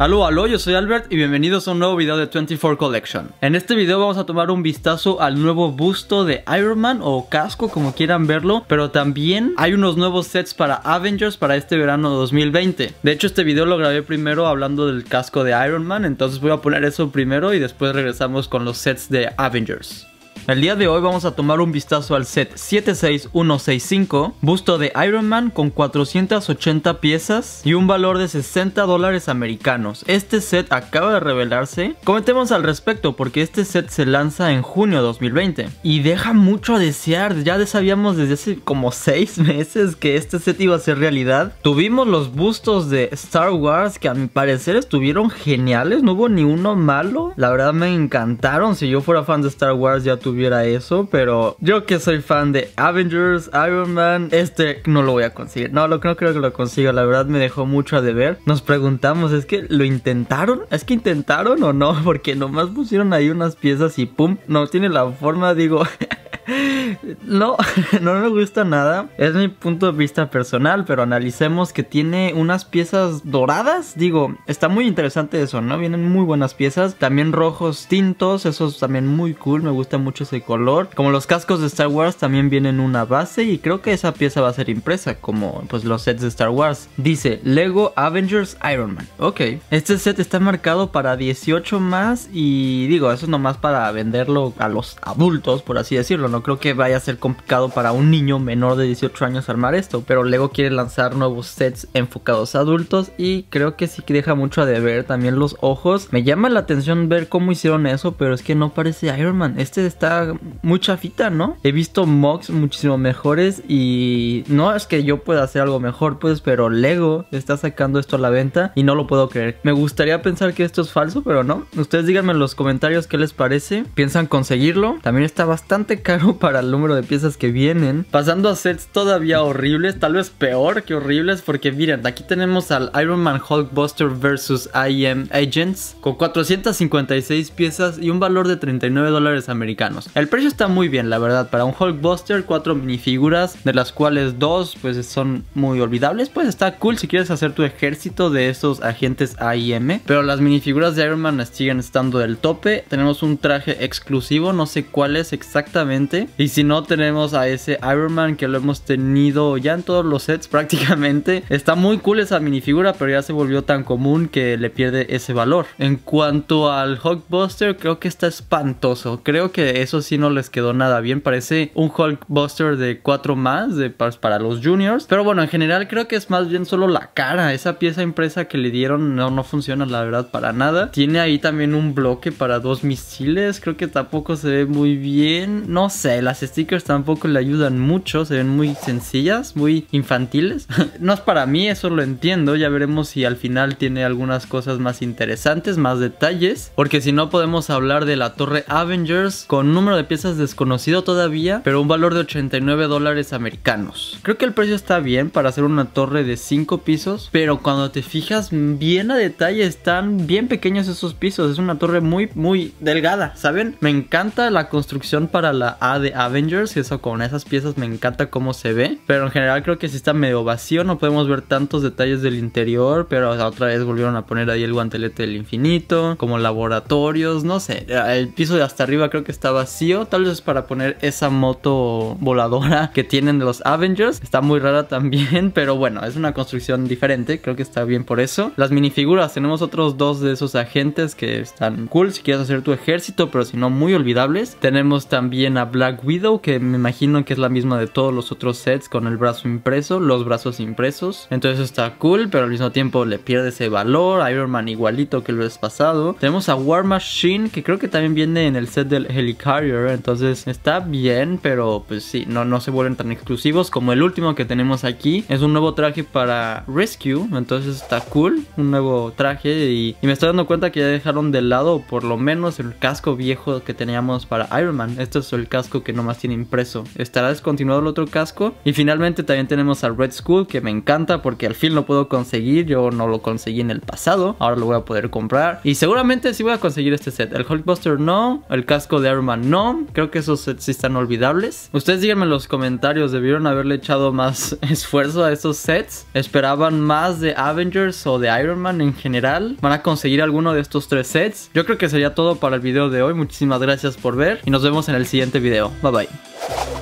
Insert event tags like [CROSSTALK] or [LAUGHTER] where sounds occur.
Aló, aló, yo soy Albert y bienvenidos a un nuevo video de 24 Collection. En este video vamos a tomar un vistazo al nuevo busto de Iron Man o casco como quieran verlo, pero también hay unos nuevos sets para Avengers para este verano 2020. De hecho este video lo grabé primero hablando del casco de Iron Man, entonces voy a poner eso primero y después regresamos con los sets de Avengers. El día de hoy vamos a tomar un vistazo al set 76165, busto de Iron Man con 480 piezas y un valor de 60 dólares americanos. Este set acaba de revelarse. Comentemos al respecto porque este set se lanza en junio de 2020 y deja mucho a desear. Ya sabíamos desde hace como 6 [LAUGHS] meses que este set iba a ser realidad. Tuvimos los bustos de Star Wars que a mi parecer estuvieron geniales, no hubo ni uno malo. La verdad me encantaron. Si yo fuera fan de Star Wars ya tuviera eso, pero yo que soy fan de Avengers, Iron Man, este no lo voy a conseguir. No, lo, no creo que lo consiga, la verdad me dejó mucho a deber. Nos preguntamos, ¿es que lo intentaron? ¿Es que intentaron o no? [LAUGHS] Porque nomás pusieron ahí unas piezas y pum, no tiene la forma, digo... [LAUGHS] no, [LAUGHS] no me gusta nada. Es mi punto de vista personal, pero analicemos que tiene unas piezas doradas. Digo, está muy interesante eso, ¿no? Vienen muy buenas piezas. También rojos tintos, es también muy cool. Me gusta mucho ese color. Como los cascos de Star Wars también vienen una base y creo que esa pieza va a ser impresa, como pues los sets de Star Wars. Dice Lego Avengers Iron Man. Ok, este set está marcado para 18 más y digo, eso es nomás para venderlo a los adultos, por así decirlo no creo que vaya a ser complicado para un niño menor de 18 años armar esto, pero Lego quiere lanzar nuevos sets enfocados a adultos y creo que sí que deja mucho a ver también los ojos. Me llama la atención ver cómo hicieron eso, pero es que no parece Iron Man. Este está mucha fita ¿no? He visto mocks muchísimo mejores y no es que yo pueda hacer algo mejor, pues, pero Lego está sacando esto a la venta y no lo puedo creer. Me gustaría pensar que esto es falso, pero no. Ustedes díganme en los comentarios qué les parece. ¿Piensan conseguirlo? También está bastante caro [LAUGHS] para el número de piezas que vienen. Pasando a sets todavía horribles, tal vez peor que horribles, porque miren, aquí tenemos al Iron Man Hulkbuster vs. IM Agents con 456 piezas y un valor de 39 dólares americanos. El precio está muy bien, la verdad, para un Hulkbuster, cuatro minifiguras, de las cuales dos pues son muy olvidables, pues está cool si quieres hacer tu ejército de esos agentes AIM, pero las minifiguras de Iron Man siguen estando del tope. Tenemos un traje exclusivo, no sé cuál es exactamente y si no, tenemos a ese Iron Man que lo hemos tenido ya en todos los sets [LAUGHS] prácticamente. Está muy cool esa minifigura, pero ya se volvió tan común que le pierde ese valor. En cuanto al Hulkbuster, creo que está espantoso. Creo que eso sí no les quedó nada bien. Parece un Hulkbuster de 4 más de, para los juniors. Pero bueno, en general creo que es más bien solo la cara. Esa pieza impresa que le dieron no, no funciona la verdad para nada. Tiene ahí también un bloque para dos misiles. Creo que tampoco se ve muy bien. No sé las stickers tampoco le ayudan mucho, se ven muy sencillas, muy infantiles. [LAUGHS] no es para mí, eso lo entiendo, ya veremos si al final tiene algunas cosas más interesantes, más detalles, porque si no podemos hablar de la torre Avengers con número de piezas desconocido todavía, pero un valor de 89 dólares americanos. Creo que el precio está bien para hacer una torre de 5 pisos, pero cuando te fijas bien a detalle están bien pequeños esos pisos, es una torre muy muy delgada, ¿saben? Me encanta la construcción para la de Avengers y eso con esas piezas me encanta cómo se ve. Pero en general creo que sí está medio vacío, no podemos ver tantos detalles del interior, pero otra vez volvieron a poner ahí el guantelete del infinito, como laboratorios, no sé. El piso de hasta arriba creo que está vacío, tal vez es para poner esa moto voladora [LAUGHS] que tienen los Avengers. Está muy rara también, [LAUGHS] pero bueno, es una construcción diferente, creo que está bien por eso. Las minifiguras, tenemos otros dos de esos agentes que están cool si quieres hacer tu ejército, pero si no muy olvidables. Tenemos también a Black Black Widow, que me imagino que es la misma de todos los otros sets con el brazo impreso, los brazos impresos. Entonces está cool, pero al mismo tiempo le pierde ese valor. Iron Man igualito que lo es pasado. Tenemos a War Machine, que creo que también viene en el set del Helicarrier. Entonces está bien, pero pues sí, no, no se vuelven tan exclusivos como el último que tenemos aquí. Es un nuevo traje para Rescue, entonces está cool. Un nuevo traje y, y me estoy dando cuenta que ya dejaron de lado por lo menos el casco viejo que teníamos para Iron Man. Este es el casco que que nomás tiene impreso. Estará descontinuado el otro casco. Y finalmente también tenemos al Red Skull que me encanta porque al fin lo puedo conseguir. Yo no lo conseguí en el pasado. Ahora lo voy a poder comprar. Y seguramente sí voy a conseguir este set. El Hulkbuster no. El casco de Iron Man no. Creo que esos sets sí están olvidables. Ustedes díganme en los comentarios. ¿Debieron haberle echado más [LAUGHS] esfuerzo a esos sets? ¿Esperaban más de Avengers o de Iron Man en general? ¿Van a conseguir alguno de estos tres sets? Yo creo que sería todo para el video de hoy. Muchísimas gracias por ver. Y nos vemos en el siguiente video. よバイバイ